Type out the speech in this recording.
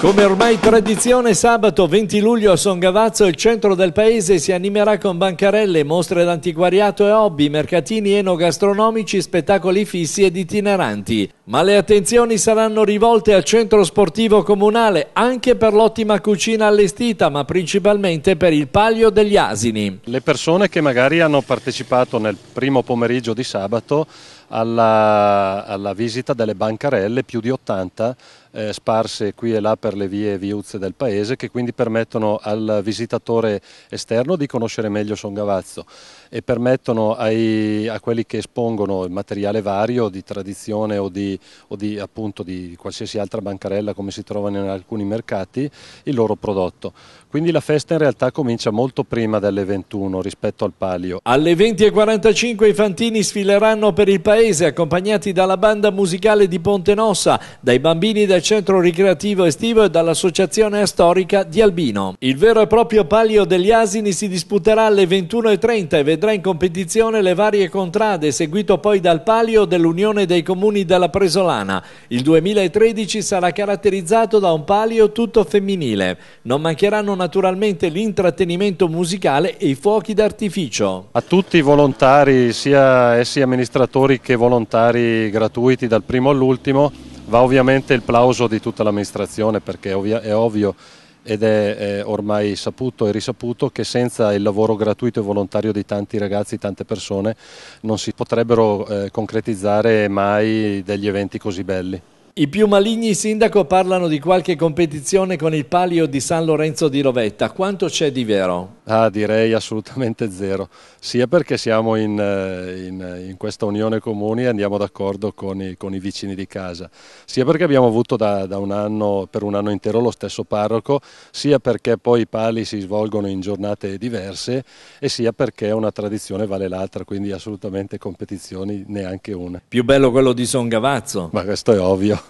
Come ormai tradizione, sabato 20 luglio a Songavazzo, il centro del paese si animerà con bancarelle, mostre d'antiquariato e hobby, mercatini enogastronomici, spettacoli fissi ed itineranti. Ma le attenzioni saranno rivolte al centro sportivo comunale anche per l'ottima cucina allestita, ma principalmente per il palio degli asini. Le persone che magari hanno partecipato nel primo pomeriggio di sabato alla, alla visita delle bancarelle, più di 80 eh, sparse qui e là per le vie e viuzze del paese, che quindi permettono al visitatore esterno di conoscere meglio Songavazzo e permettono ai, a quelli che espongono il materiale vario di tradizione o di, o di, appunto, di qualsiasi altra bancarella come si trovano in alcuni mercati il loro prodotto. Quindi la festa in realtà comincia molto prima delle 21 rispetto al palio. Alle 20.45 i fantini sfileranno per il paese paese accompagnati dalla banda musicale di Ponte Nossa, dai bambini del centro ricreativo estivo e dall'associazione storica di Albino. Il vero e proprio palio degli asini si disputerà alle 21.30 e vedrà in competizione le varie contrade, seguito poi dal palio dell'Unione dei Comuni della Presolana. Il 2013 sarà caratterizzato da un palio tutto femminile. Non mancheranno naturalmente l'intrattenimento musicale e i fuochi d'artificio. A tutti i volontari, sia essi amministratori che che volontari gratuiti dal primo all'ultimo, va ovviamente il plauso di tutta l'amministrazione perché è ovvio ed è ormai saputo e risaputo che senza il lavoro gratuito e volontario di tanti ragazzi, tante persone, non si potrebbero eh, concretizzare mai degli eventi così belli. I più maligni sindaco parlano di qualche competizione con il palio di San Lorenzo di Rovetta. Quanto c'è di vero? Ah, direi assolutamente zero, sia perché siamo in, eh, in, eh, in questa unione comune e andiamo d'accordo con, con, i vicini di casa, sia perché abbiamo avuto da, da un anno, per un anno intero lo stesso parroco, sia perché poi i pali si svolgono in giornate diverse e sia perché una tradizione vale l'altra, quindi assolutamente competizioni neanche una. Più bello quello di Son Gavazzo. Ma questo è ovvio.